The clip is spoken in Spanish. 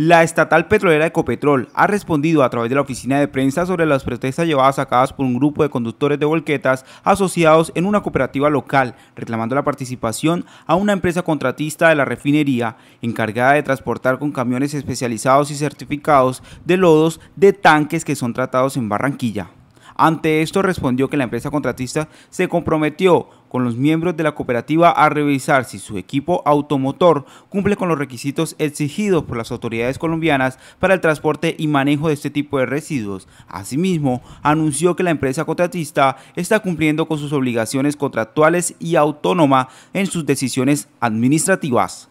La estatal petrolera Ecopetrol ha respondido a través de la oficina de prensa sobre las protestas llevadas a cabo por un grupo de conductores de volquetas asociados en una cooperativa local, reclamando la participación a una empresa contratista de la refinería encargada de transportar con camiones especializados y certificados de lodos de tanques que son tratados en Barranquilla. Ante esto respondió que la empresa contratista se comprometió con los miembros de la cooperativa a revisar si su equipo automotor cumple con los requisitos exigidos por las autoridades colombianas para el transporte y manejo de este tipo de residuos. Asimismo, anunció que la empresa contratista está cumpliendo con sus obligaciones contractuales y autónoma en sus decisiones administrativas.